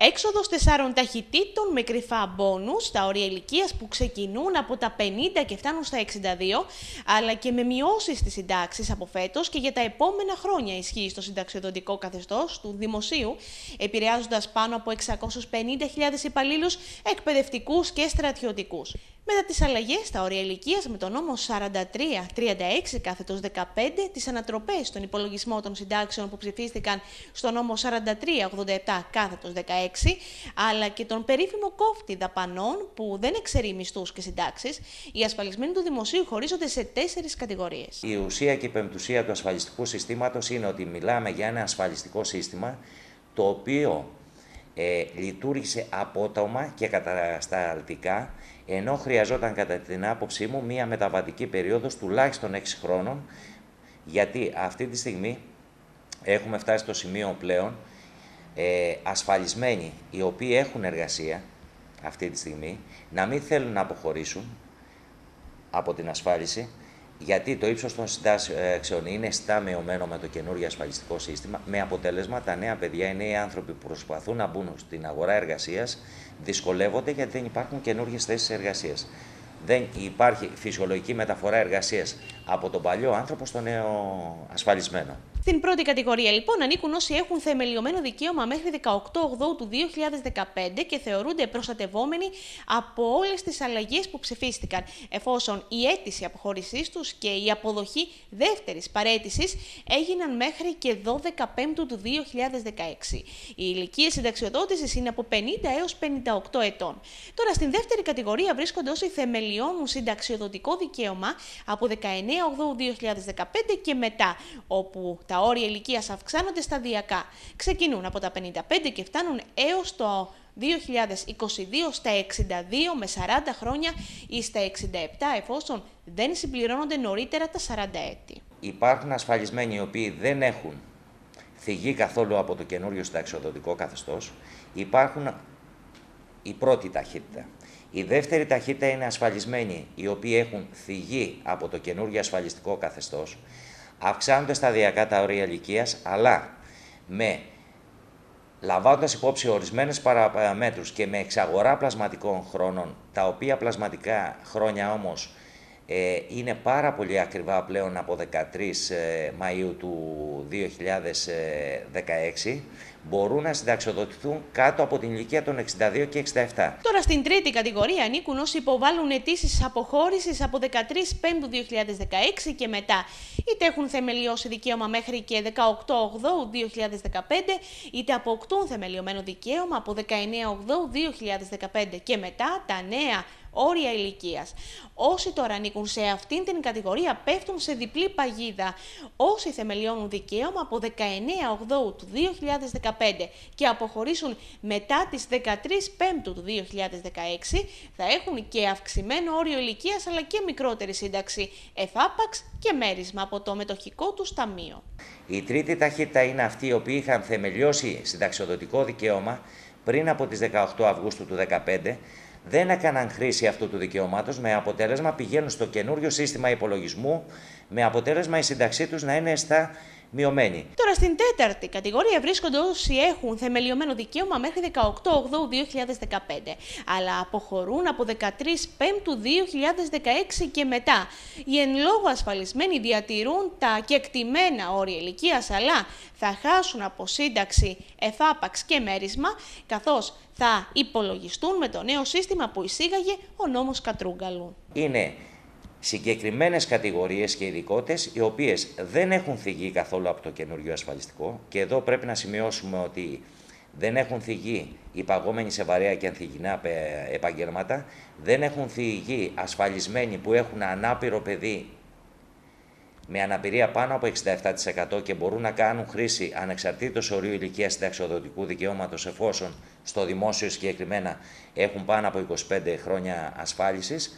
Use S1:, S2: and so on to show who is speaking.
S1: Έξοδος τεσσάρων ταχυτήτων με κρυφά μπόνους στα όρια ηλικίας που ξεκινούν από τα 50 και φτάνουν στα 62, αλλά και με μειώσεις στι συντάξει από φέτος και για τα επόμενα χρόνια ισχύει στο συνταξιοδοτικό καθεστώς του δημοσίου, επηρεάζοντας πάνω από 650.000 υπαλλήλους εκπαιδευτικούς και στρατιωτικούς. Μετά τις αλλαγές στα όρια ηλικίας με τον νόμο 43-36 κάθετος 15, τις ανατροπές στον υπολογισμό των συντάξεων που ψηφίστηκαν στον νόμο 43-87 κάθετος 16, αλλά και τον περίφημο κόφτη δαπανών που δεν εξαιρεί μισθούς και συντάξεις, οι ασφαλισμένοι του δημοσίου χωρίζονται σε τέσσερις κατηγορίες.
S2: Η ουσία και η πεμπτουσία του ασφαλιστικού συστήματος είναι ότι μιλάμε για ένα ασφαλιστικό σύστημα το οποίο ε, λειτουργήσε απότομα και κατασταλτικά, ενώ χρειαζόταν κατά την άποψή μου μία μεταβατική περίοδος τουλάχιστον 6 χρόνων, γιατί αυτή τη στιγμή έχουμε φτάσει στο σημείο πλέον ε, ασφαλισμένοι οι οποίοι έχουν εργασία αυτή τη στιγμή να μην θέλουν να αποχωρήσουν από την ασφάλιση γιατί το ύψος των συντάξεων είναι στάμειωμένο με το καινούργιο ασφαλιστικό σύστημα, με αποτέλεσμα τα νέα παιδιά, οι νέοι άνθρωποι που προσπαθούν να μπουν στην αγορά εργασίας, δυσκολεύονται γιατί δεν υπάρχουν καινούργιες θέσεις εργασίας. Δεν υπάρχει φυσιολογική μεταφορά εργασίας από τον παλιό άνθρωπο στο νέο ασφαλισμένο.
S1: Στην πρώτη κατηγορία λοιπόν ανήκουν όσοι έχουν θεμελιωμένο δικαίωμα μέχρι 18 Οκτώου του 2015 και θεωρούνται προστατευόμενοι από όλες τις αλλαγές που ψηφίστηκαν, εφόσον η αίτηση αποχώρησής τους και η αποδοχή δεύτερης παρέτησης έγιναν μέχρι και 12 Πέμπτου του 2016. Οι ηλικίες συνταξιοδότησης είναι από 50 έως 58 ετών. Τώρα στην δεύτερη κατηγορία βρίσκονται όσοι θεμελιώνουν συνταξιοδοτικό δικαίωμα από 19 2015 και μετά, όπου τα όρια ηλικίας αυξάνονται σταδιακά. Ξεκινούν από τα 55 και φτάνουν έως το 2022 στα 62 με 40 χρόνια ή στα 67 εφόσον δεν συμπληρώνονται νωρίτερα τα 40 έτη.
S2: Υπάρχουν ασφαλισμένοι οι οποίοι δεν έχουν θυγεί καθόλου από το καινούριο συνταξιοδοτικό καθεστώς. Υπάρχουν η πρώτη ταχύτητα. Η δεύτερη ταχύτητα είναι ασφαλισμένοι, οι οποίοι έχουν θυγεί από το καινούργιο ασφαλιστικό καθεστώς, αυξάνονται σταδιακά τα όρια ηλικίας, αλλά με λαμβάνοντας υπόψη ορισμένες παραμέτρου και με εξαγορά πλασματικών χρόνων, τα οποία πλασματικά χρόνια όμως ε, είναι πάρα πολύ ακριβά πλέον από 13 ε, Μαΐου του 2016 μπορούν να συνταξιοδοτηθούν κάτω από την ηλικία των 62 και 67.
S1: Τώρα στην τρίτη κατηγορία ανήκουν όσοι υποβάλλουν αιτήσεις αποχώρησης από 13 Πέμπτου 2016 και μετά. Είτε έχουν θεμελιώσει δικαίωμα μέχρι και 18 Οκτώου 2015, είτε αποκτούν θεμελιωμένο δικαίωμα από 19 Οκτώου 2015 και μετά τα νέα όρια ηλικίας. Όσοι τώρα ανήκουν σε αυτήν την κατηγορία πέφτουν σε διπλή παγίδα. Όσοι θεμελιώνουν δικαίωμα από 19 Οκτώου του 2015 και αποχωρήσουν μετά τις 13 Πέμπτου του 2016 θα έχουν και αυξημένο όριο ηλικίας αλλά και μικρότερη σύνταξη εφάπαξ και μέρισμα από το μετοχικό τους ταμείο.
S2: Η τρίτη ταχύτητα είναι αυτοί οι οποίοι είχαν θεμελιώσει συνταξιοδοτικό δικαίωμα πριν από τις 18 Αυγούστου του 2015 δεν έκαναν χρήση αυτού του δικαιώματο, με αποτέλεσμα πηγαίνουν στο καινούριο σύστημα υπολογισμού, με αποτέλεσμα η σύνταξή τους να είναι στα Τώρα
S1: στην τέταρτη κατηγορία βρίσκονται όσοι έχουν θεμελιωμένο δικαίωμα μέχρι 18 8 2015, αλλά αποχωρούν από 13 από 2016 και μετά. Οι εν λόγω ασφαλισμένοι διατηρούν τα κεκτημένα όρια ηλικίας, αλλά θα χάσουν από σύνταξη, εφάπαξ και μέρισμα, καθώς θα υπολογιστούν με το νέο σύστημα που εισήγαγε ο νόμος Κατρούγκαλου
S2: συγκεκριμένες κατηγορίες και ειδικότητε, οι οποίες δεν έχουν θυγεί καθόλου από το καινούριο ασφαλιστικό και εδώ πρέπει να σημειώσουμε ότι δεν έχουν θυγεί οι παγόμενοι σε βαρέα και ανθυγινά επαγγέλματα, δεν έχουν θυγεί ασφαλισμένοι που έχουν ανάπηρο παιδί με αναπηρία πάνω από 67% και μπορούν να κάνουν χρήση ανεξαρτήτως ορίου ηλικίας συνταξιοδοτικού δικαιώματος εφόσον στο δημόσιο συγκεκριμένα έχουν πάνω από 25 χρόνια ασφάλισης